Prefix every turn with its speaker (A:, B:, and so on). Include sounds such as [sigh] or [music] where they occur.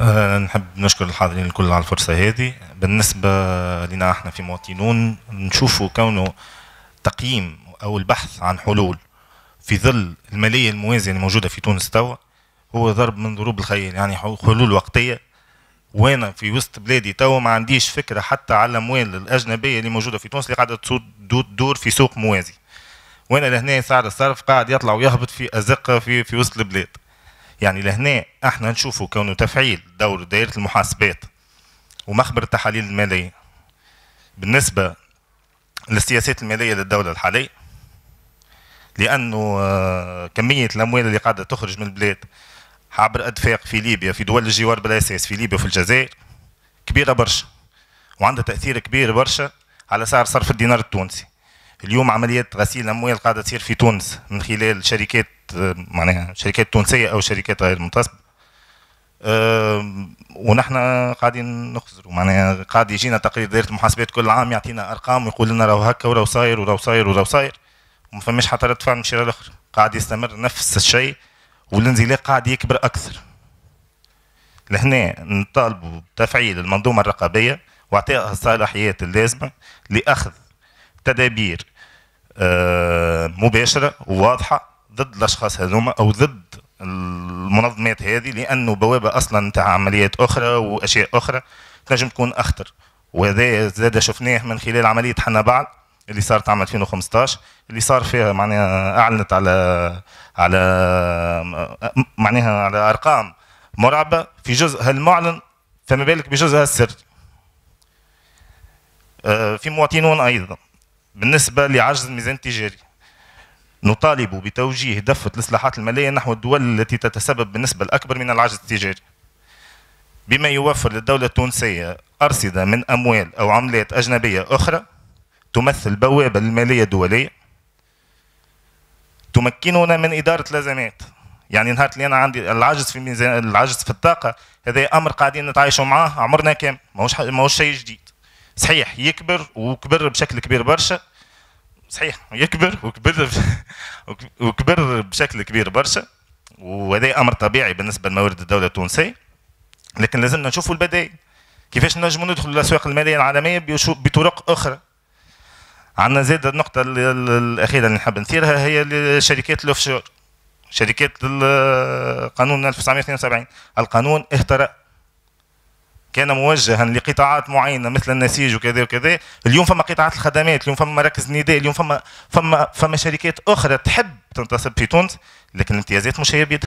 A: أه، نحب نشكر الحاضرين الكل على الفرصة هذه بالنسبة لنا احنا في مواطنون نشوفوا كونه تقييم أو البحث عن حلول في ظل المالية الموازية الموجودة في تونس توا هو ضرب من ضروب الخيال يعني حلول وقتية وانا في وسط بلادي توا ما عنديش فكرة حتى على الأموال الأجنبية اللي موجودة في تونس اللي قاعدة تدور في سوق موازي وانا لهنا سعر الصرف قاعد يطلع ويهبط في أزقة في في وسط البلاد يعني لهنا احنا نشوفوا كونه تفعيل دور دائره المحاسبات ومخبر التحاليل الماليه بالنسبه للسياسات الماليه للدوله الحاليه لانه آه، كميه الاموال اللي قاعده تخرج من البلاد عبر ادفاق في ليبيا في دول الجوار بالاساس في ليبيا وفي الجزائر كبيره برشا وعندها تاثير كبير برشا على سعر صرف الدينار التونسي اليوم عمليات غسيل الاموال قاعده تصير في تونس من خلال شركات معناها شركات تونسيه او شركات غير منتصبه ونحن قاعدين نخزروا معناها قاعد يجينا تقرير دائره المحاسبات كل عام يعطينا ارقام ويقول لنا راهو هكا وراهو صاير وراهو صاير وراهو صاير وما فماش حتى رد فعل مشي الاخر قاعد يستمر نفس الشيء والانزلاق قاعد يكبر اكثر لهنا نطالبوا بتفعيل المنظومه الرقابيه واعطاء الصلاحيات اللازمه لاخذ تدابير مباشره وواضحه ضد الاشخاص هذوما او ضد المنظمات هذه لانه بوابه اصلا تاع عمليات اخرى واشياء اخرى تنجم تكون اخطر وهذا زاد شفناه من خلال عمليه حنا بعد اللي صارت عام 2015 اللي صار فيها معناها اعلنت على على معناها على ارقام مرعبه في جزء هالمعلن فما بالك بجزء السري آه، في مواطنون ايضا بالنسبه لعجز الميزان التجاري نطالب بتوجيه دفة الإصلاحات المالية نحو الدول التي تتسبب بالنسبة الأكبر من العجز التجاري بما يوفر للدولة التونسية أرصدة من أموال أو عملات أجنبية أخرى تمثل بوابة للمالية الدولية تمكننا من إدارة الأزمات يعني نهار اللي أنا عندي العجز في ميزان العجز في الطاقة هذا أمر قاعدين نتعايشوا معاه عمرنا كام ماهوش ماهوش شيء جديد صحيح يكبر وكبر بشكل كبير برشا صحيح يكبر وكبر [laughs] وكبر بشكل كبير برشا وهذا امر طبيعي بالنسبه لموارد الدوله التونسيه لكن لازمنا نشوفوا البدائل كيفاش نجموا ندخلوا الاسواق الماليه العالميه بطرق اخرى عندنا زاد النقطة الأخيرة اللي نحب نثيرها هي الشركات الأوفشور شركات القانون 1972 القانون اهترأ كان موجها لقطاعات معينه مثل النسيج وكذا وكذا اليوم فما قطاعات الخدمات اليوم فما مراكز نداء اليوم فما فما فما شركات اخرى تحب تنتصب في تونس لكن الامتيازات مش هي بيدها